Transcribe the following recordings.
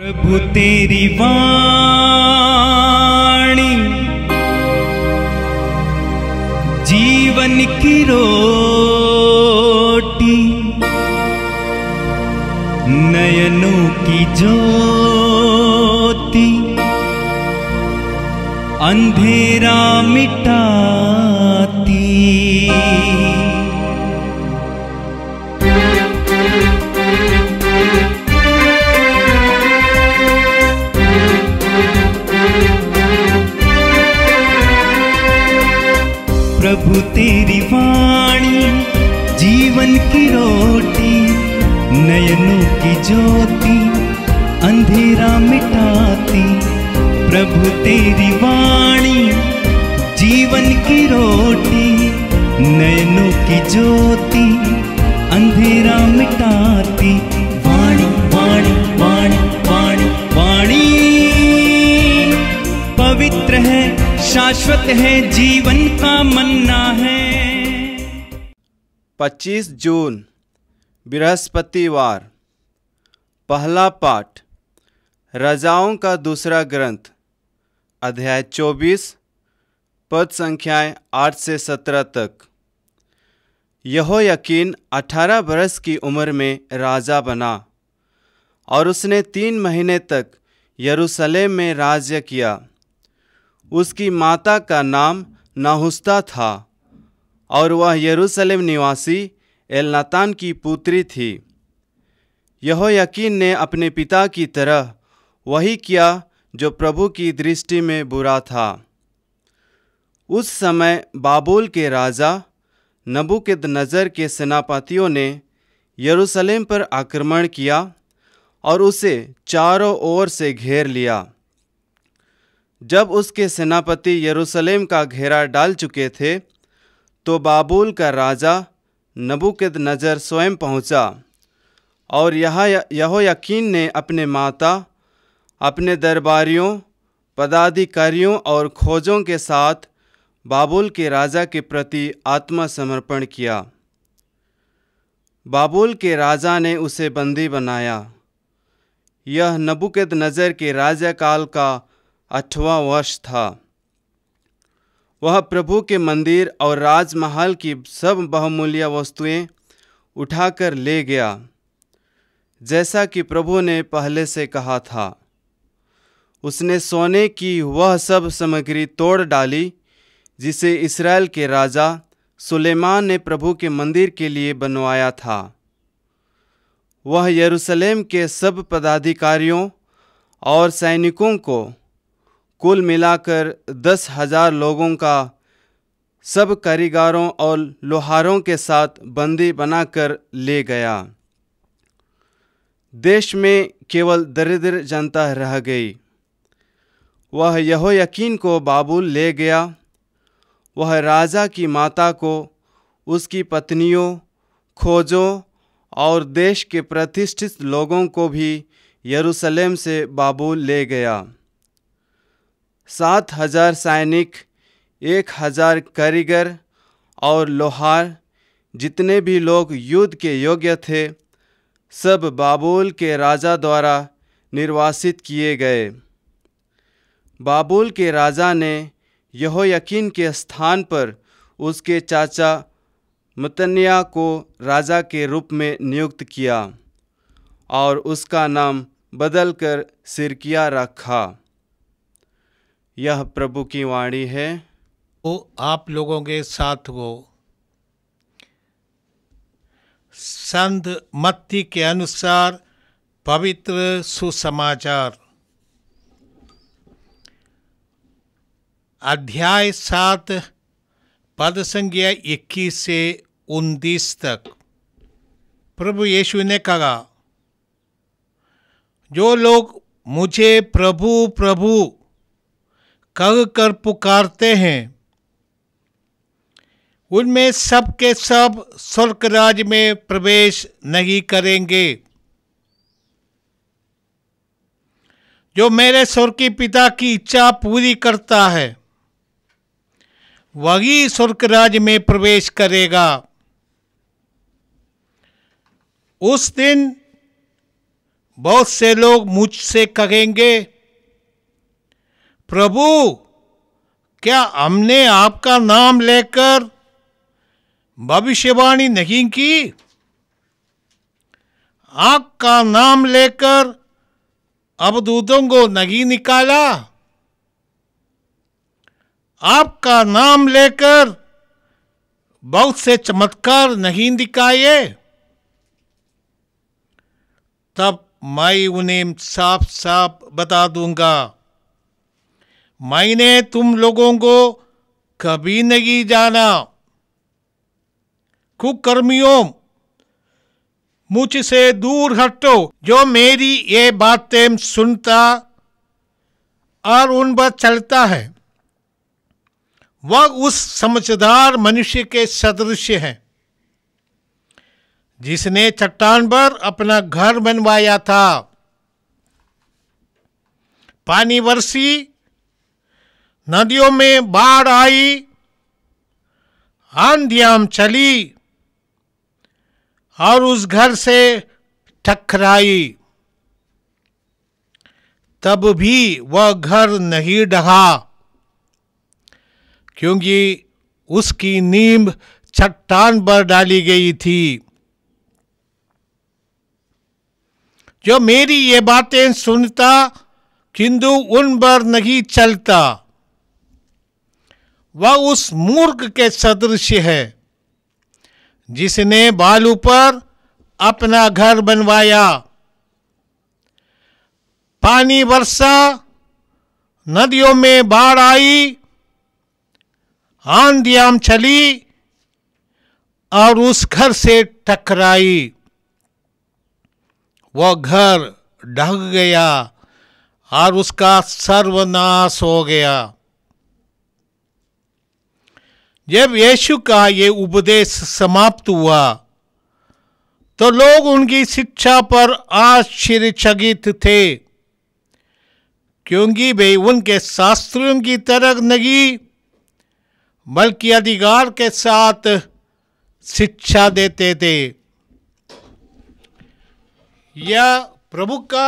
प्रभु तेरी वाणी जीवन की रोटी नयनों की ज्योति अंधेरा मिटा प्रभु तेरी वाणी जीवन की रोटी नयनों की ज्योति अंधेरा मिटाती प्रभु तेरी वाणी जीवन की रोटी नयनों की ज्योति अंधेरा मिटाती शाश्वत है जीवन का मन्ना है 25 जून बृहस्पतिवार पहला पाठ रजाओं का दूसरा ग्रंथ अध्याय 24 पद संख्याएं 8 से 17 तक यहो यकीन 18 बरस की उम्र में राजा बना और उसने तीन महीने तक यरूशलेम में राज्य किया उसकी माता का नाम नाहुस्ता था और वह यरूशलेम निवासी एलनातान की पुत्री थी यकीन ने अपने पिता की तरह वही किया जो प्रभु की दृष्टि में बुरा था उस समय बाबुल के राजा नबुकद नज़र के सेनापतियों ने यरूशलेम पर आक्रमण किया और उसे चारों ओर से घेर लिया जब उसके सेनापति यरूशलेम का घेरा डाल चुके थे तो बाबुल का राजा नबुकद नज़र स्वयं पहुंचा और यहाँ यकीन ने अपने माता अपने दरबारियों पदाधिकारियों और खोजों के साथ बाबुल के राजा के प्रति आत्मसमर्पण किया बाबुल के राजा ने उसे बंदी बनाया यह नबुकद नज़र के राजा काल का अठवा वर्ष था वह प्रभु के मंदिर और राजमहल की सब बहुमूल्य वस्तुएं उठाकर ले गया जैसा कि प्रभु ने पहले से कहा था उसने सोने की वह सब सामग्री तोड़ डाली जिसे इसराइल के राजा सुलेमान ने प्रभु के मंदिर के लिए बनवाया था वह यरूशलेम के सब पदाधिकारियों और सैनिकों को कुल मिलाकर दस हज़ार लोगों का सब कारीगरों और लोहारों के साथ बंदी बनाकर ले गया देश में केवल दरिद्र जनता रह गई वह यहो यकीन को बाबुल ले गया वह राजा की माता को उसकी पत्नियों खोजों और देश के प्रतिष्ठित लोगों को भी यरूशलेम से बाबुल ले गया सात हजार सैनिक एक हजार कारीगर और लोहार जितने भी लोग युद्ध के योग्य थे सब बाबुल के राजा द्वारा निर्वासित किए गए बाबुल के राजा ने यहो यकीन के स्थान पर उसके चाचा मतन्या को राजा के रूप में नियुक्त किया और उसका नाम बदलकर सिरकिया रखा यह प्रभु की वाणी है वो आप लोगों के साथ हो संत मत्ती के अनुसार पवित्र सुसमाचार अध्याय सात पद संज्ञा इक्कीस से उन्तीस तक प्रभु यीशु ने कहा जो लोग मुझे प्रभु प्रभु कह कर पुकारते हैं उनमें सब के सब स्वर्ग राज में प्रवेश नहीं करेंगे जो मेरे स्वर्गीय पिता की इच्छा पूरी करता है वही स्वर्ग राज में प्रवेश करेगा उस दिन बहुत से लोग मुझसे कहेंगे प्रभु क्या हमने आपका नाम लेकर भविष्यवाणी नहीं की आपका नाम लेकर अवदूतों को नहीं निकाला आपका नाम लेकर बहुत से चमत्कार नहीं दिखाए तब मैं उन्हें साफ साफ बता दूंगा मैंने तुम लोगों को कभी नहीं जाना कुकर्मियों मुझसे दूर हटो जो मेरी ये बातें सुनता और उन पर चलता है वह उस समझदार मनुष्य के सदृश है जिसने चट्टान पर अपना घर बनवाया था पानी वर्षी नदियों में बाढ़ आई आंधियाम चली और उस घर से टकराई तब भी वह घर नहीं ढहा क्योंकि उसकी नींब चट्टान पर डाली गई थी जो मेरी ये बातें सुनता किंतु उन पर नहीं चलता वह उस मूर्ख के सदृश है जिसने बालू पर अपना घर बनवाया पानी बरसा नदियों में बाढ़ आई आंधियाम चली और उस घर से टकराई वह घर ढह गया और उसका सर्वनाश हो गया जब यीशु का ये उपदेश समाप्त हुआ तो लोग उनकी शिक्षा पर आश्चर्यचकित थे क्योंकि वे उनके शास्त्रियों की तरह नहीं बल्कि अधिकार के साथ शिक्षा देते थे यह प्रभु का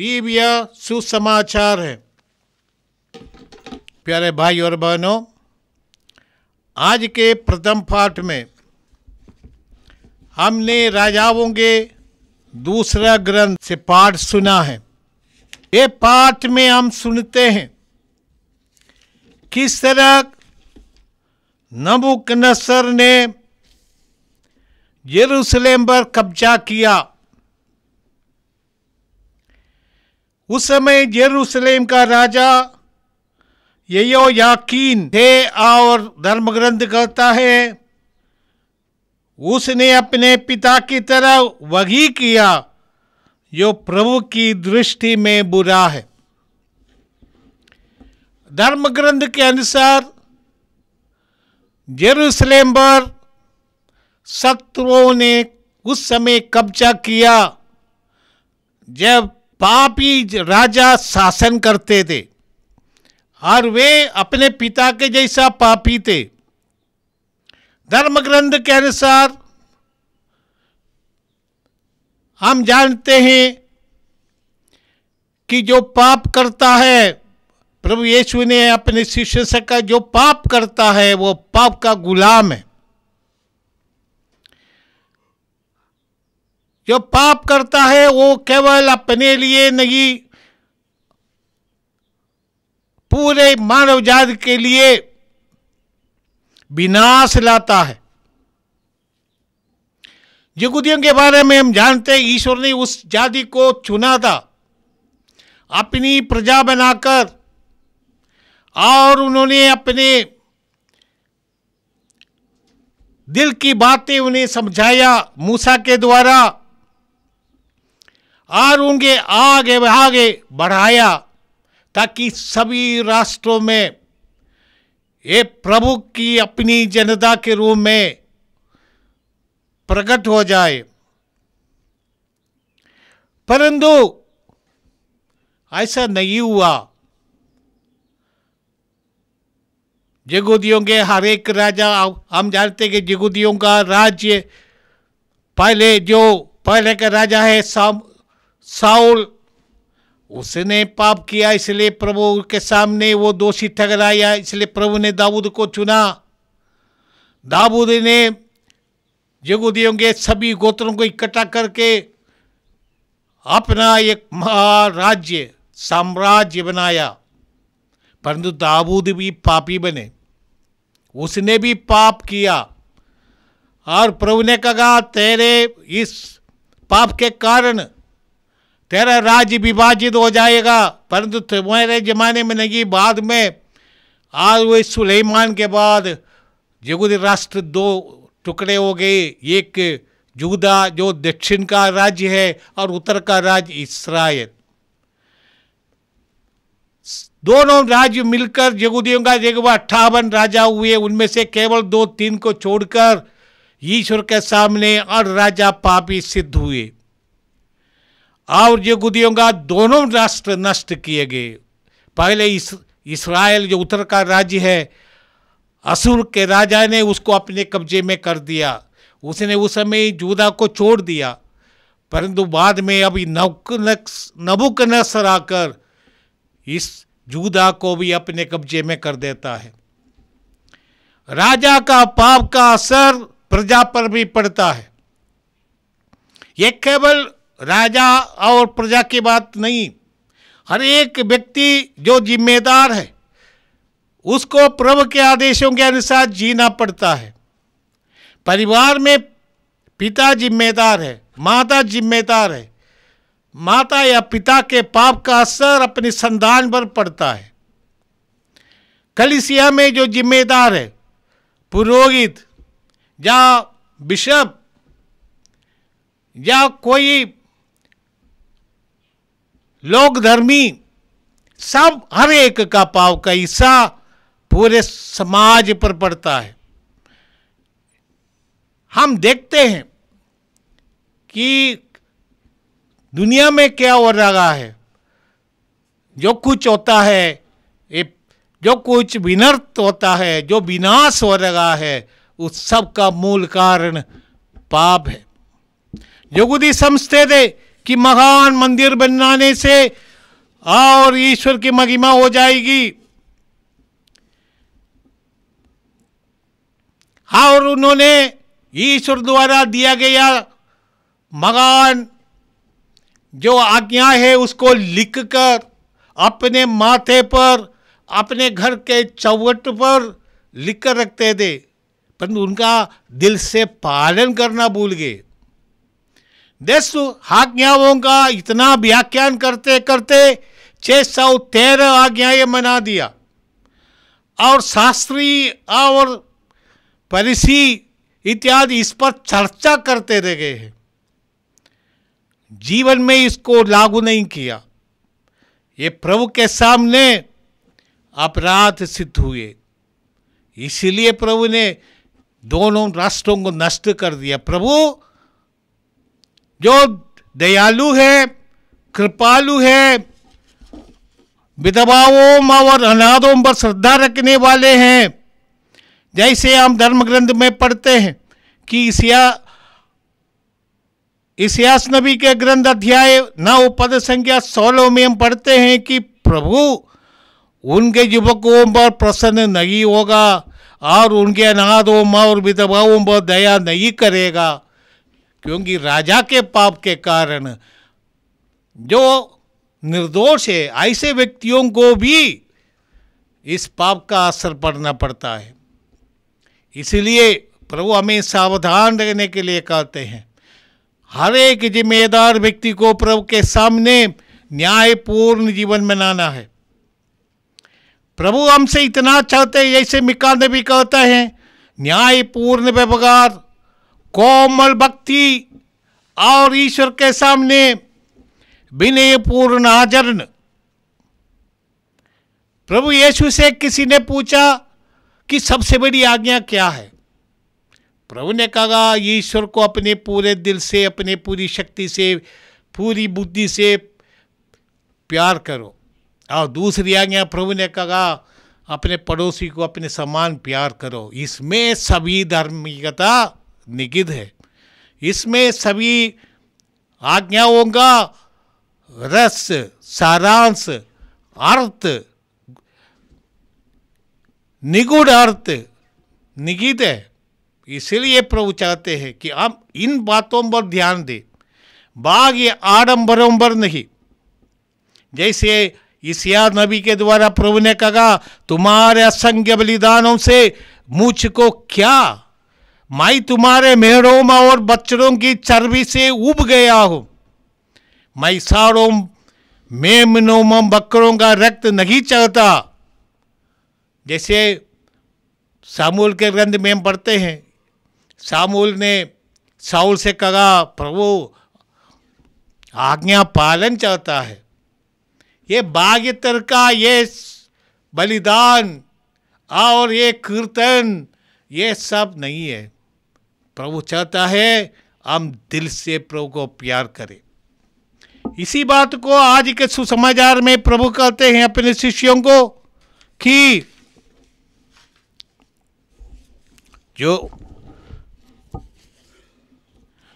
दिव्य सुसमाचार है प्यारे भाई और बहनों आज के प्रथम पाठ में हमने राजाओं के दूसरा ग्रंथ से पाठ सुना है ये पाठ में हम सुनते हैं किस तरह नबुकनसर नसर ने यरूशलेम पर कब्जा किया उस समय यरूशलेम का राजा यो याकीन थे और धर्म ग्रंथ कहता है उसने अपने पिता की तरह वही किया जो प्रभु की दृष्टि में बुरा है धर्म ग्रंथ के अनुसार जेरूसलेम पर शत्रुओं ने उस समय कब्जा किया जब पापी राजा शासन करते थे और वे अपने पिता के जैसा पापी थे धर्म ग्रंथ के अनुसार हम जानते हैं कि जो पाप करता है प्रभु यीशु ने अपने शिष्य से कहा जो पाप करता है वो पाप का गुलाम है जो पाप करता है वो केवल अपने लिए नहीं पूरे मानव जाति के लिए विनाश लाता है यहूदियों के बारे में हम जानते हैं ईश्वर ने उस जाति को चुना था अपनी प्रजा बनाकर और उन्होंने अपने दिल की बातें उन्हें समझाया मूसा के द्वारा और उनके आगे आगे बढ़ाया ताकि सभी राष्ट्रों में ये प्रभु की अपनी जनता के रूप में प्रकट हो जाए परंतु ऐसा नहीं हुआ जगूदियों के हर एक राजा हम जानते कि जगूदियों का राज्य पहले जो पहले का राजा है साउल उसने पाप किया इसलिए प्रभु के सामने वो दोषी ठगराया इसलिए प्रभु ने दाऊद को चुना दाऊद ने जगुदियों के सभी गोत्रों को इकट्ठा करके अपना एक महाराज्य साम्राज्य बनाया परंतु दाऊद भी पापी बने उसने भी पाप किया और प्रभु ने कहा तेरे इस पाप के कारण तेरा राज्य विभाजित हो जाएगा परंतु तुम्हारे ज़माने में नहीं बाद में आज वो सुलेमान के बाद जगुद राष्ट्र दो टुकड़े हो गए एक जुदा जो दक्षिण का राज्य है और उत्तर का राज्य इसराइल दोनों राज्य मिलकर जगुदियों का जगह अट्ठावन राजा हुए उनमें से केवल दो तीन को छोड़कर ईश्वर के सामने और राजा पापी सिद्ध हुए और ये का दोनों राष्ट्र नष्ट किए गए पहले इस इसराइल जो उत्तर का राज्य है असुर के राजा ने उसको अपने कब्जे में कर दिया उसने उस समय जूदा को छोड़ दिया परंतु बाद में अभी नबुक नसर आकर इस जूदा को भी अपने कब्जे में कर देता है राजा का पाप का असर प्रजा पर भी पड़ता है यह केवल राजा और प्रजा की बात नहीं हर एक व्यक्ति जो जिम्मेदार है उसको प्रभु के आदेशों के अनुसार जीना पड़ता है परिवार में पिता जिम्मेदार है माता जिम्मेदार है माता या पिता के पाप का असर अपने संतान पर पड़ता है कलिसिया में जो जिम्मेदार है पुरोहित या बिशप या कोई लोग धर्मी सब हर एक का पाव का हिस्सा पूरे समाज पर पड़ता है हम देखते हैं कि दुनिया में क्या हो रहा है जो कुछ होता है ये जो कुछ विनर्त होता है जो विनाश हो रहा है उस सब का मूल कारण पाप है जोगुदी समझते थे कि महान मंदिर बनाने से और ईश्वर की महिमा हो जाएगी और उन्होंने ईश्वर द्वारा दिया गया महान जो आज्ञा है उसको लिखकर अपने माथे पर अपने घर के चौवट पर लिख कर रखते थे परंतु उनका दिल से पालन करना भूल गए दस आज्ञाओं का इतना व्याख्यान करते करते छह सौ तेरह आज्ञाएं मना दिया और शास्त्री और परिसी इत्यादि इस पर चर्चा करते रह गए हैं जीवन में इसको लागू नहीं किया ये प्रभु के सामने अपराध सिद्ध हुए इसलिए प्रभु ने दोनों राष्ट्रों को नष्ट कर दिया प्रभु जो दयालु है कृपालु है विधवाओं माँ और अनाथों पर श्रद्धा रखने वाले हैं जैसे हम धर्म ग्रंथ में पढ़ते हैं कि ईसिया इसियास नबी के ग्रंथ अध्याय नौ पद संख्या सोलह में हम पढ़ते हैं कि प्रभु उनके युवकों पर प्रसन्न नहीं होगा और उनके अनाथों और विधवाओं पर दया नहीं करेगा क्योंकि राजा के पाप के कारण जो निर्दोष है ऐसे व्यक्तियों को भी इस पाप का असर पड़ना पड़ता है इसलिए प्रभु हमें सावधान रहने के लिए कहते हैं हर एक जिम्मेदार व्यक्ति को प्रभु के सामने न्यायपूर्ण जीवन बनाना है प्रभु हमसे इतना चाहते हैं जैसे मिका ने भी कहता है न्यायपूर्ण व्यवहार कोमल भक्ति और ईश्वर के सामने विनय पूर्ण आचरण प्रभु यीशु से किसी ने पूछा कि सबसे बड़ी आज्ञा क्या है प्रभु ने कहा ईश्वर को अपने पूरे दिल से अपने पूरी शक्ति से पूरी बुद्धि से प्यार करो और दूसरी आज्ञा प्रभु ने कहा अपने पड़ोसी को अपने समान प्यार करो इसमें सभी धार्मिकता निगिध है इसमें सभी आज्ञाओं का रस सारांश अर्थ निगुड़ अर्थ निगिध है इसलिए प्रभु चाहते हैं कि आप इन बातों पर ध्यान दें बाघ ये आडम्बरों पर नहीं जैसे ईसिया नबी के द्वारा प्रभु ने कहा तुम्हारे असंख्य बलिदानों से मुझको क्या मैं तुम्हारे मेहरों में और बच्चों की चर्बी से उब गया हूँ मैं सारों मेमनों में बकरों का रक्त नहीं चढ़ता जैसे सामूल के ग्रंथ में हम पढ़ते हैं सामूल ने साउल से कहा प्रभु आज्ञा पालन चाहता है ये बाग्यतर का ये बलिदान और ये कीर्तन ये सब नहीं है प्रभु चाहता है हम दिल से प्रभु को प्यार करें इसी बात को आज के सुसमाचार में प्रभु कहते हैं अपने शिष्यों को कि जो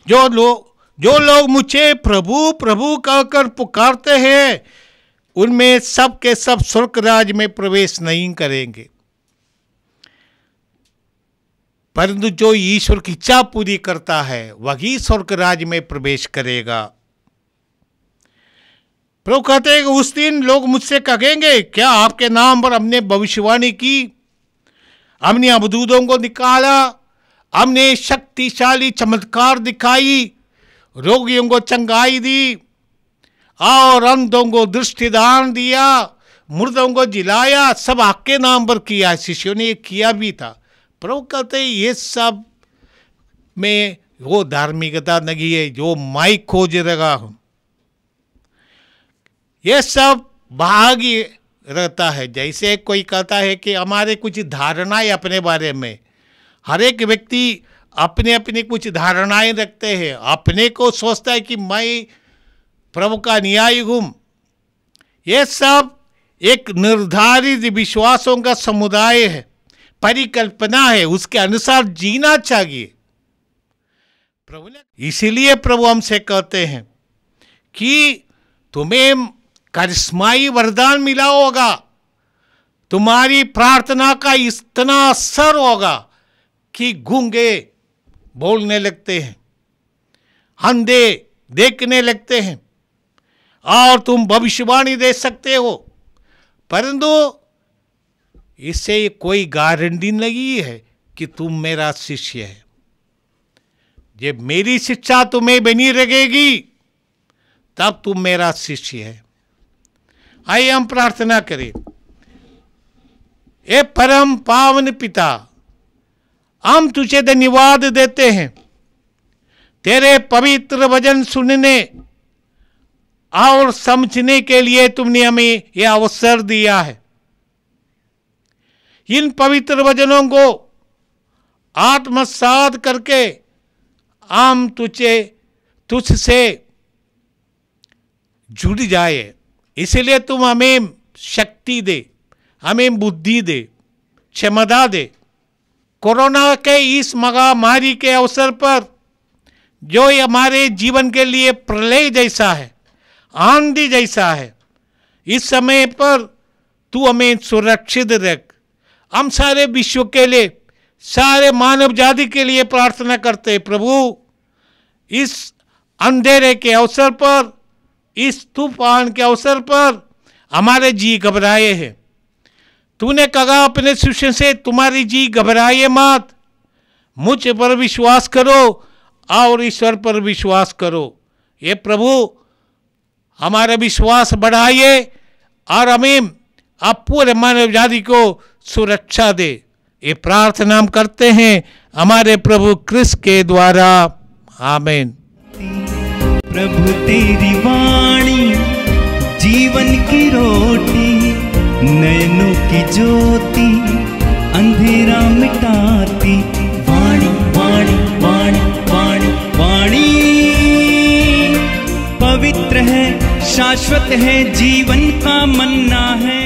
जो लोग जो लोग मुझे प्रभु प्रभु कहकर पुकारते हैं उनमें सब के सब स्वर्ग राज में प्रवेश नहीं करेंगे परंतु जो ईश्वर की इच्छा पूरी करता है वही स्वर्ग राज्य में प्रवेश करेगा प्रभु कहते हैं उस दिन लोग मुझसे कहेंगे क्या आपके नाम पर हमने भविष्यवाणी की हमने अवधूतों को निकाला हमने शक्तिशाली चमत्कार दिखाई रोगियों को चंगाई दी और अंधों को दृष्टिदान दिया मुर्दों को जिलाया सब आपके नाम पर किया शिष्यों ने ये किया भी था प्रभु कहते हैं ये सब में वो धार्मिकता नहीं है जो माइक खोज रहा हूं ये सब भागी रहता है जैसे कोई कहता है कि हमारे कुछ धारणाएं अपने बारे में हर एक व्यक्ति अपने अपने कुछ धारणाएं रखते हैं अपने को सोचता है कि मैं प्रभु का न्याय हूं ये सब एक निर्धारित विश्वासों का समुदाय है परिकल्पना है उसके अनुसार जीना चाहिए प्रभु ने इसीलिए प्रभु हमसे कहते हैं कि तुम्हें करिश्माई वरदान मिला होगा तुम्हारी प्रार्थना का इतना असर होगा कि गूंगे बोलने लगते हैं अंधे देखने लगते हैं और तुम भविष्यवाणी दे सकते हो परंतु इससे कोई गारंटी नहीं है कि तुम मेरा शिष्य है जब मेरी शिक्षा तुम्हें बनी रहेगी तब तुम मेरा शिष्य है आइए हम प्रार्थना करें ए परम पावन पिता हम तुझे धन्यवाद देते हैं तेरे पवित्र वजन सुनने और समझने के लिए तुमने हमें यह अवसर दिया है इन पवित्र वजनों को आत्मसात करके आम तुझे तुझ से जुड़ जाए इसलिए तुम हमें शक्ति दे हमें बुद्धि दे क्षमता दे कोरोना के इस महामारी के अवसर पर जो हमारे जीवन के लिए प्रलय जैसा है आंधी जैसा है इस समय पर तू हमें सुरक्षित रख हम सारे विश्व के लिए सारे मानव जाति के लिए प्रार्थना करते हैं प्रभु इस अंधेरे के अवसर पर इस तूफान के अवसर पर हमारे जी घबराए हैं तूने कहा अपने शिष्य से तुम्हारी जी घबराए मत मुझ पर विश्वास करो और ईश्वर पर विश्वास करो ये प्रभु हमारा विश्वास बढ़ाइए और हमें आप पूरे मानव जाति को सुरक्षा दे ये प्रार्थना हम करते हैं हमारे प्रभु कृष्ण के द्वारा आमेन प्रभु तेरी वाणी जीवन की रोटी नयनों की ज्योति अंधेरा मिटाती वाणी वाणी वाणी वाणी वाणी पवित्र है शाश्वत है जीवन का मन्ना है